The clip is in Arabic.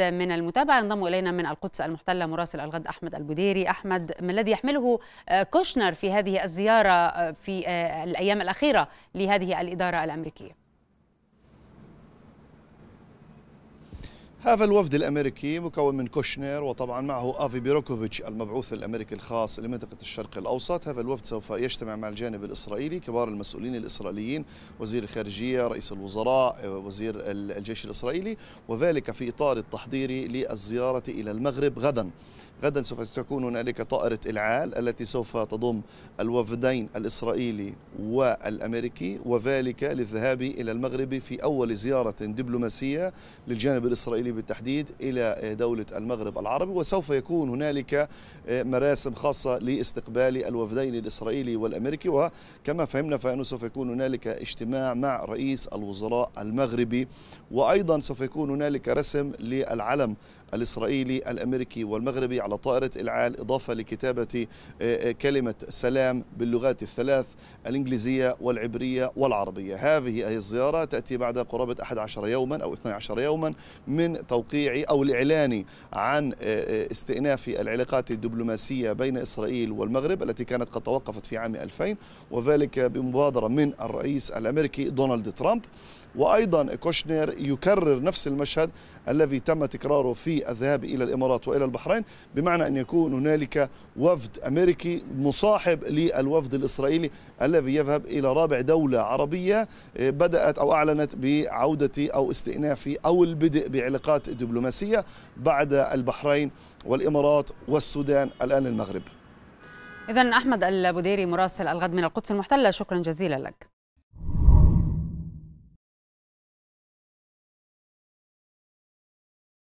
الجديد من المتابعة ينضم إلينا من القدس المحتلة مراسل الغد أحمد البديري أحمد ما الذي يحمله آه، كوشنر في هذه الزيارة آه، في آه، الأيام الأخيرة لهذه الإدارة الأمريكية هذا الوفد الامريكي مكون من كوشنر وطبعا معه افي بيروكوفيتش المبعوث الامريكي الخاص لمنطقه الشرق الاوسط، هذا الوفد سوف يجتمع مع الجانب الاسرائيلي كبار المسؤولين الاسرائيليين، وزير الخارجيه، رئيس الوزراء، وزير الجيش الاسرائيلي، وذلك في اطار التحضير للزياره الى المغرب غدا. غدا سوف تكون هنالك طائرة العال التي سوف تضم الوفدين الإسرائيلي والأمريكي وذلك للذهاب إلى المغرب في أول زيارة دبلوماسية للجانب الإسرائيلي بالتحديد إلى آه، دولة المغرب العربي وسوف يكون هنالك آه، مراسم خاصة لاستقبال الوفدين الإسرائيلي والأمريكي وكما فهمنا فأنه سوف يكون هنالك اجتماع مع رئيس الوزراء المغربي وأيضا سوف يكون هنالك رسم للعلم الإسرائيلي الأمريكي والمغربي على طائرة العال إضافة لكتابة آه، كلمة سلام باللغات الثلاث الإنجليزية والعبرية والعربية هذه الزيارة تأتي بعد قرابة 11 يوما أو 12 يوما من توقيعي أو الإعلاني عن آه، آه، استئناف العلاقات الدبلوماسية بين إسرائيل والمغرب التي كانت قد توقفت في عام 2000 وذلك بمبادرة من الرئيس الأمريكي دونالد ترامب وايضا كوشنير يكرر نفس المشهد الذي تم تكراره في الذهاب الى الامارات والى البحرين بمعنى ان يكون هنالك وفد امريكي مصاحب للوفد الاسرائيلي الذي يذهب الى رابع دوله عربيه آه، بدات او اعلنت بعوده او استئناف او البدء بعلاقات العلاقات دبلوماسية بعد البحرين والإمارات والسودان الآن المغرب إذا أحمد البديري مراسل الغد من القدس المحتلة شكرا جزيلا لك